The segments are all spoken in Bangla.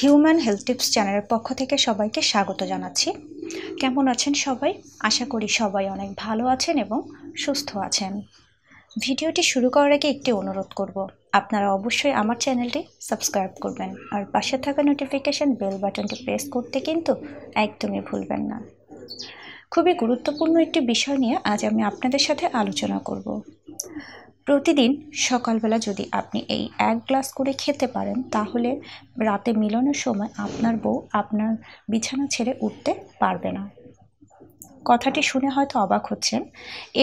হিউম্যান হেলথ টিপস চ্যানেলের পক্ষ থেকে সবাইকে স্বাগত জানাচ্ছি কেমন আছেন সবাই আশা করি সবাই অনেক ভালো আছেন এবং সুস্থ আছেন ভিডিওটি শুরু করার আগে একটি অনুরোধ করব আপনারা অবশ্যই আমার চ্যানেলটি সাবস্ক্রাইব করবেন আর পাশে থাকা নোটিফিকেশান বেল বাটনটি প্রেস করতে কিন্তু একদমই ভুলবেন না খুবই গুরুত্বপূর্ণ একটি বিষয় নিয়ে আজ আমি আপনাদের সাথে আলোচনা করব প্রতিদিন সকালবেলা যদি আপনি এই এক গ্লাস করে খেতে পারেন তাহলে রাতে মিলনের সময় আপনার বউ আপনার বিছানা ছেড়ে উঠতে পারবে না কথাটি শুনে হয়তো অবাক হচ্ছেন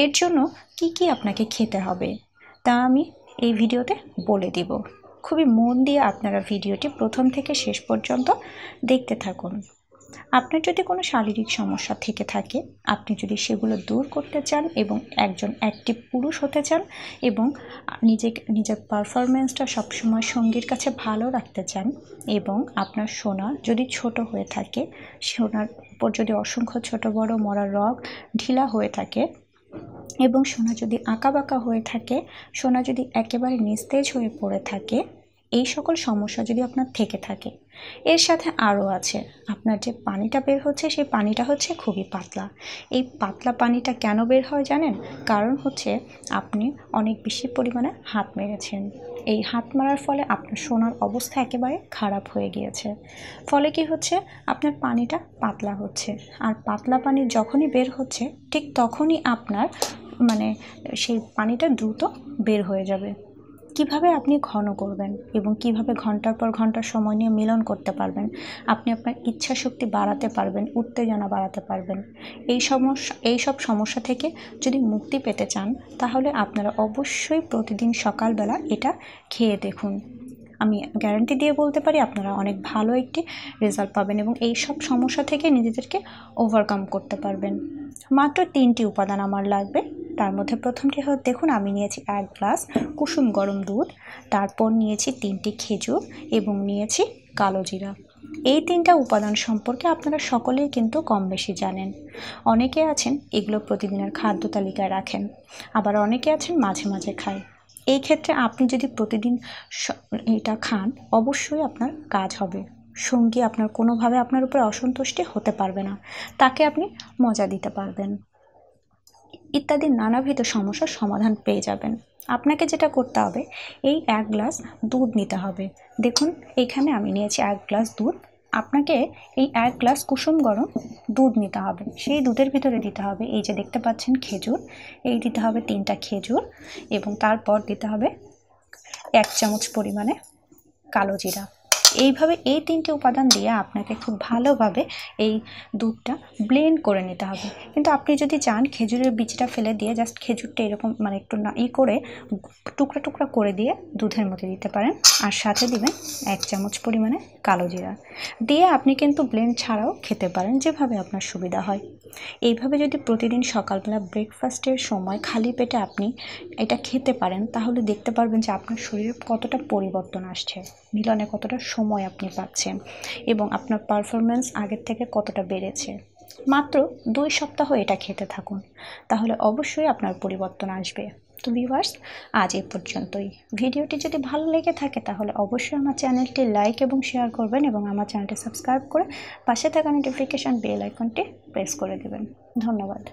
এর জন্য কি কি আপনাকে খেতে হবে তা আমি এই ভিডিওতে বলে দিব খুবই মন দিয়ে আপনারা ভিডিওটি প্রথম থেকে শেষ পর্যন্ত দেখতে থাকুন আপনার যদি কোনো শারীরিক সমস্যা থেকে থাকে আপনি যদি সেগুলো দূর করতে চান এবং একজন অ্যাক্টিভ পুরুষ হতে চান এবং নিজেকে নিজের পারফরমেন্সটা সবসময় সঙ্গীর কাছে ভালো রাখতে চান এবং আপনার সোনা যদি ছোট হয়ে থাকে সোনার উপর যদি অসংখ্য ছোট বড় মরা রগ ঢিলা হয়ে থাকে এবং সোনা যদি আঁকা বাঁকা হয়ে থাকে সোনা যদি একেবারে নিস্তেজ হয়ে পড়ে থাকে এই সকল সমস্যা যদি আপনার থেকে থাকে এর সাথে আরও আছে আপনার যে পানিটা বের হচ্ছে সেই পানিটা হচ্ছে খুবই পাতলা এই পাতলা পানিটা কেন বের হয় জানেন কারণ হচ্ছে আপনি অনেক বেশি পরিমাণে হাত মেরেছেন এই হাত মারার ফলে আপনার সোনার অবস্থা একেবারে খারাপ হয়ে গিয়েছে ফলে কি হচ্ছে আপনার পানিটা পাতলা হচ্ছে আর পাতলা পানি যখনই বের হচ্ছে ঠিক তখনই আপনার মানে সেই পানিটা দ্রুত বের হয়ে যাবে কিভাবে আপনি ঘন করবেন এবং কিভাবে ঘন্টার পর ঘন্টার সময় নিয়ে মিলন করতে পারবেন আপনি আপনার ইচ্ছা শক্তি বাড়াতে পারবেন উত্তেজনা বাড়াতে পারবেন এই সমস্যা এই সব সমস্যা থেকে যদি মুক্তি পেতে চান তাহলে আপনারা অবশ্যই প্রতিদিন সকালবেলা এটা খেয়ে দেখুন আমি গ্যারান্টি দিয়ে বলতে পারি আপনারা অনেক ভালো একটি রেজাল্ট পাবেন এবং এই সব সমস্যা থেকে নিজেদেরকে ওভারকাম করতে পারবেন মাত্র তিনটি উপাদান আমার লাগবে তার মধ্যে প্রথমটি হল দেখুন আমি নিয়েছি এক গ্লাস কুসুম গরম দুধ তারপর নিয়েছি তিনটি খেজুর এবং নিয়েছি কালো জিরা এই তিনটা উপাদান সম্পর্কে আপনারা সকলেই কিন্তু কম বেশি জানেন অনেকে আছেন এগুলো প্রতিদিনের খাদ্য তালিকায় রাখেন আবার অনেকে আছেন মাঝে মাঝে খায় এই ক্ষেত্রে আপনি যদি প্রতিদিন এটা খান অবশ্যই আপনার কাজ হবে সঙ্গী আপনার কোনোভাবে আপনার উপরে অসন্তুষ্টি হতে পারবে না তাকে আপনি মজা দিতে পারবেন ইত্যাদি নানাবিধ সমস্যার সমাধান পেয়ে যাবেন আপনাকে যেটা করতে হবে এই এক গ্লাস দুধ নিতে হবে দেখুন এখানে আমি নিয়েছি এক গ্লাস দুধ আপনাকে এই এক গ্লাস কুসুম গরম দুধ নিতে হবে সেই দুধের ভিতরে দিতে হবে এই যে দেখতে পাচ্ছেন খেজুর এই দিতে হবে তিনটা খেজুর এবং তারপর দিতে হবে এক চামচ পরিমাণে কালো জিরা এইভাবে এই তিনটে উপাদান দিয়ে আপনাকে খুব ভালোভাবে এই দুধটা ব্লেন্ড করে নিতে হবে কিন্তু আপনি যদি চান খেজুরের বীজটা ফেলে দিয়ে জাস্ট খেজুরটা এরকম মানে একটু না ই করে টুকরা টুকরা করে দিয়ে দুধের মধ্যে দিতে পারেন আর সাথে দিবেন এক চামচ পরিমাণে কালো জিরা দিয়ে আপনি কিন্তু ব্লেন্ড ছাড়াও খেতে পারেন যেভাবে আপনার সুবিধা হয় এইভাবে যদি প্রতিদিন সকালবেলা ব্রেকফাস্টের সময় খালি পেটে আপনি এটা খেতে পারেন তাহলে দেখতে পারবেন যে আপনার শরীরে কতটা পরিবর্তন আসছে মিলনে কতটা সময় আপনি পাচ্ছেন এবং আপনার পারফরমেন্স আগের থেকে কতটা বেড়েছে মাত্র দুই সপ্তাহ এটা খেতে থাকুন তাহলে অবশ্যই আপনার পরিবর্তন আসবে তো ভিউয়ার্স আজ এ পর্যন্তই ভিডিওটি যদি ভালো লেগে থাকে তাহলে অবশ্যই আমার চ্যানেলটি লাইক এবং শেয়ার করবেন এবং আমার চ্যানেলটি সাবস্ক্রাইব করে পাশে থাকা নোটিফিকেশান বেল আইকনটি প্রেস করে দেবেন ধন্যবাদ